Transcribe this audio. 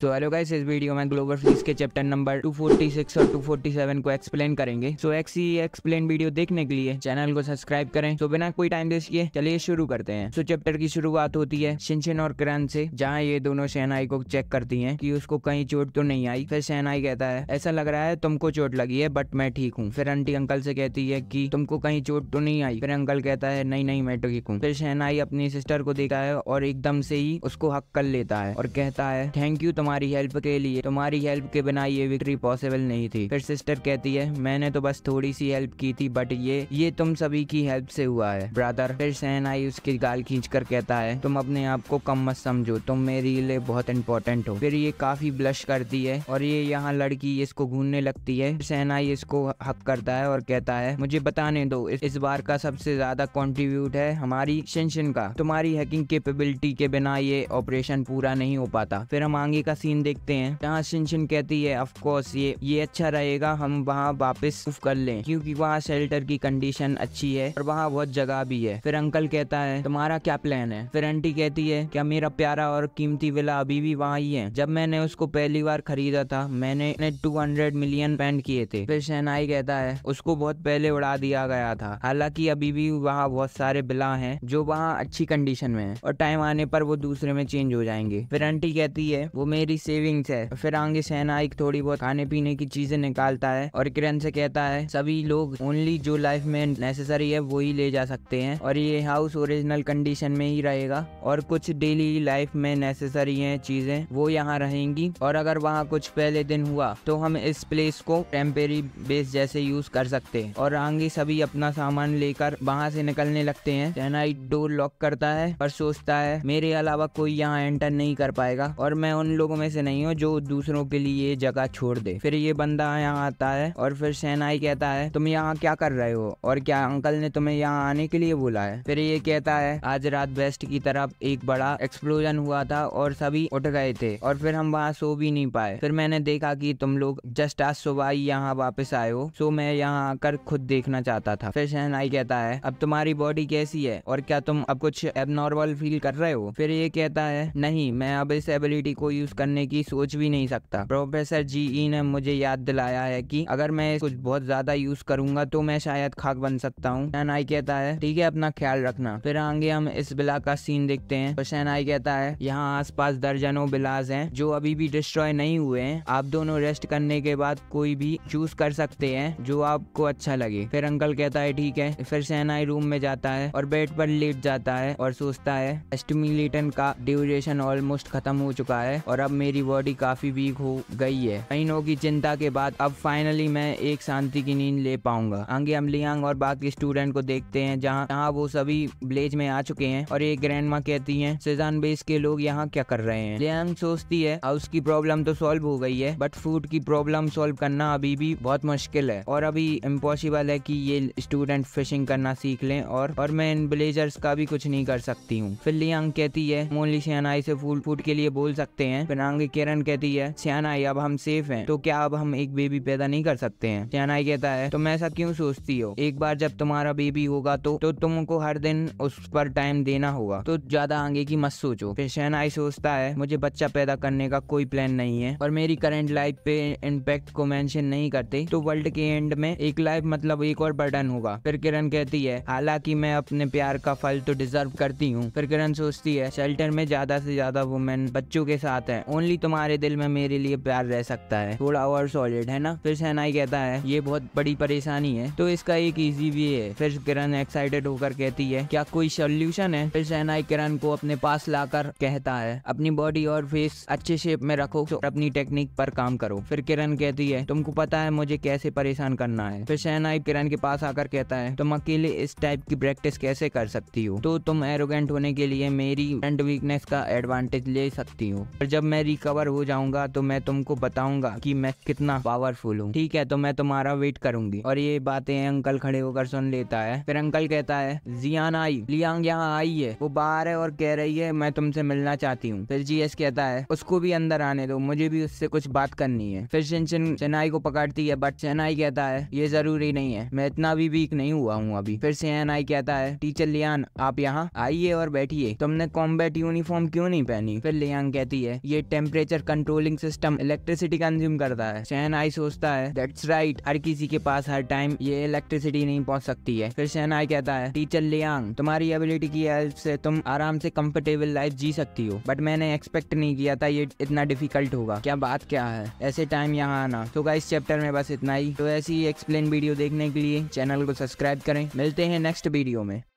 तो hello guys इस video में ग्लोबल फ्लीस के चैप्टर नंबर 246 और 247 को एक्सप्लेन करेंगे सो एक्स एक्सप्लेन वीडियो देखने के लिए चैनल को सब्सक्राइब करें तो बिना कोई टाइम वेस्ट किए चलिए शुरू करते हैं सो चैप्टर की शुरुआत होती है शिनशिन और किरण से जहां ये दोनों शहनाई को चेक करती है की उसको कहीं चोट तो नहीं आई फिर शहनाई कहता है ऐसा लग रहा है तुमको चोट लगी है बट मैं ठीक हूँ फिर आंटी अंकल से कहती है की तुमको कहीं चोट तो नहीं आई फिर अंकल कहता है नहीं नहीं मैं ठीक हूँ फिर शहनाई अपनी सिस्टर को देखा है और एकदम से ही उसको हक कर लेता है और कहता है थैंक यू तुम्हारी हेल्प के लिए तुम्हारी हेल्प के बिना ये विक्ट्री पॉसिबल नहीं थी फिर सिस्टर कहती है मैंने तो बस थोड़ी सी हेल्प की थी बट ये ये तुम सभी की हेल्प से हुआ है ब्रदर फिर आई उसकी गाल खींच कर कहता है तुम अपने आप को कम मत समझो तुम मेरे लिए बहुत इंपॉर्टेंट हो फिर ये काफी ब्लश करती है और ये यहाँ लड़की इसको घूमने लगती है आई इसको हक करता है और कहता है मुझे बताने दो इस, बार का सबसे ज्यादा कॉन्ट्रीब्यूट है हमारी शिनशिन का तुम्हारी हैकिंग केपेबिलिटी के बिना ये ऑपरेशन पूरा नहीं हो पाता फिर हम आगे का सीन देखते हैं जहाँ शिनशिन कहती है अफकोर्स ये ये अच्छा रहेगा हम वहाँ वापस कर लें क्योंकि वहाँ शेल्टर की कंडीशन अच्छी है और वहाँ बहुत जगह भी है फिर अंकल कहता है तुम्हारा क्या प्लान है फिर आंटी कहती है क्या मेरा प्यारा और कीमती विला अभी भी वहाँ ही है जब मैंने उसको पहली बार खरीदा था मैंने टू हंड्रेड मिलियन पेंट किए थे फिर शहनाई कहता है उसको बहुत पहले उड़ा दिया गया था हालांकि अभी भी वहाँ बहुत सारे बिला है जो वहाँ अच्छी कंडीशन में है और टाइम आने पर वो दूसरे में चेंज हो जाएंगे फिर आंटी कहती है वो मेरी मेरी सेविंग्स है फिर आगे एक थोड़ी बहुत खाने पीने की चीजें निकालता है और किरण से कहता है सभी लोग ओनली जो लाइफ में नेसेसरी है वो ही ले जा सकते हैं और ये हाउस ओरिजिनल कंडीशन में ही रहेगा और कुछ डेली लाइफ में नेसेसरी है चीजें वो यहाँ रहेंगी और अगर वहाँ कुछ पहले दिन हुआ तो हम इस प्लेस को टेम्पेरी बेस जैसे यूज कर सकते हैं और आगे सभी अपना सामान लेकर वहाँ से निकलने लगते हैं सेनाई डोर लॉक करता है और सोचता है मेरे अलावा कोई यहाँ एंटर नहीं कर पाएगा और मैं उन लोगों लोगों में से नहीं हो जो दूसरों के लिए जगह छोड़ दे फिर ये बंदा यहाँ आता है और फिर सेनाई कहता है तुम यहाँ क्या कर रहे हो और क्या अंकल ने तुम्हें यहाँ आने के लिए बोला है फिर ये कहता है आज रात वेस्ट की तरफ एक बड़ा एक्सप्लोजन हुआ था और सभी उठ गए थे और फिर हम वहाँ सो भी नहीं पाए फिर मैंने देखा की तुम लोग जस्ट आज सुबह ही यहाँ वापस आए हो सो मैं यहाँ आकर खुद देखना चाहता था फिर शहनाई कहता है अब तुम्हारी बॉडी कैसी है और क्या तुम अब कुछ एबनॉर्मल फील कर रहे हो फिर ये कहता है नहीं मैं अब इस एबिलिटी को यूज कर करने की सोच भी नहीं सकता प्रोफेसर जी ई ने मुझे याद दिलाया है कि अगर मैं कुछ बहुत ज्यादा यूज करूंगा तो मैं शायद खाक बन सकता हूँ शहनाई कहता है ठीक है अपना ख्याल रखना फिर आगे हम इस बिला का सीन देखते हैं तो शहनाई कहता है यहाँ पास दर्जनों बिलास है जो अभी भी डिस्ट्रॉय नहीं हुए हैं आप दोनों रेस्ट करने के बाद कोई भी चूज कर सकते हैं जो आपको अच्छा लगे फिर अंकल कहता है ठीक है फिर शहनाई रूम में जाता है और बेड पर लेट जाता है और सोचता है एस्टिमिलेटन का ड्यूरेशन ऑलमोस्ट खत्म हो चुका है और अब मेरी बॉडी काफ़ी वीक हो गई है महीनों की चिंता के बाद अब फाइनली मैं एक शांति की नींद ले पाऊंगा आगे हम लियांग और बाकी स्टूडेंट को देखते हैं जहाँ जहाँ वो सभी ब्लेज में आ चुके हैं और एक ग्रैंड माँ कहती है सेजान बेस के लोग यहाँ क्या कर रहे हैं लियांग सोचती है हाउस की प्रॉब्लम तो सोल्व हो गई है बट फूड की प्रॉब्लम सोल्व करना अभी भी बहुत मुश्किल है और अभी इम्पॉसिबल है की ये स्टूडेंट फिशिंग करना सीख ले और और मैं इन ब्लेजर्स का भी कुछ नहीं कर सकती हूँ फिर लियांग कहती है मोनली शहनाई से फूड फूड के लिए बोल सकते हैं नांगी किरण कहती है सियानाई अब हम सेफ हैं तो क्या अब हम एक बेबी पैदा नहीं कर सकते हैं सियानाई कहता है तुम ऐसा क्यों सोचती हो एक बार जब तुम्हारा बेबी होगा तो तो तुमको हर दिन उस पर टाइम देना होगा तो ज्यादा आगे की मत सोचो फिर सियानाई सोचता है मुझे बच्चा पैदा करने का कोई प्लान नहीं है और मेरी करेंट लाइफ पे इम्पेक्ट को मैंशन नहीं करते तो वर्ल्ड के एंड में एक लाइफ मतलब एक और बर्डन होगा फिर किरण कहती है हालांकि मैं अपने प्यार का फल तो डिजर्व करती हूँ फिर किरण सोचती है शेल्टर में ज्यादा से ज्यादा वुमेन बच्चों के साथ है ओनली तुम्हारे दिल में मेरे लिए प्यार रह सकता है थोड़ा और सॉलिड है ना फिर सेनाई कहता है ये बहुत बड़ी परेशानी है तो इसका एक इजी भी है फिर किरण एक्साइटेड होकर कहती है क्या कोई सोल्यूशन है फिर सहनाई किरण को अपने पास लाकर कहता है अपनी बॉडी और फेस अच्छे शेप में रखो तो अपनी टेक्निक पर काम करो फिर किरण कहती है तुमको पता है मुझे कैसे परेशान करना है फिर सेनाई किरण के पास आकर कहता है तुम अकेले इस टाइप की प्रैक्टिस कैसे कर सकती हो तो तुम एरोगेंट होने के लिए मेरी फ्रंट वीकनेस का एडवांटेज ले सकती हो जब मैं मैं रिकवर हो जाऊंगा तो मैं तुमको बताऊंगा कि मैं कितना पावरफुल हूँ ठीक है तो मैं तुम्हारा वेट करूंगी और ये बातें अंकल खड़े होकर सुन लेता है फिर अंकल कहता है जियान आई लियांग यहाँ आई है वो बाहर है और कह रही है मैं तुमसे मिलना चाहती हूँ फिर जी कहता है उसको भी अंदर आने दो मुझे भी उससे कुछ बात करनी है फिर शिनचिन चेन्नाई को पकड़ती है बट चेन्नाई कहता है ये जरूरी नहीं है मैं इतना भी वीक नहीं हुआ हूँ अभी फिर आई कहता है टीचर लियान आप यहाँ आइए और बैठिए तुमने कॉम्बैट यूनिफॉर्म क्यों नहीं पहनी फिर लियांग कहती है ये temperature controlling system electricity consume करता है शहनाई सोचता है दैट्स राइट हर किसी के पास हर टाइम ये इलेक्ट्रिसिटी नहीं पहुंच सकती है फिर शहनाई कहता है टीचर लियांग तुम्हारी एबिलिटी की हेल्प से तुम आराम से कंफर्टेबल लाइफ जी सकती हो बट मैंने एक्सपेक्ट नहीं किया था ये इतना डिफिकल्ट होगा क्या बात क्या है ऐसे टाइम यहाँ आना तो क्या इस चैप्टर में बस इतना ही तो ऐसी एक्सप्लेन वीडियो देखने के लिए चैनल को सब्सक्राइब करें मिलते हैं नेक्स्ट वीडियो में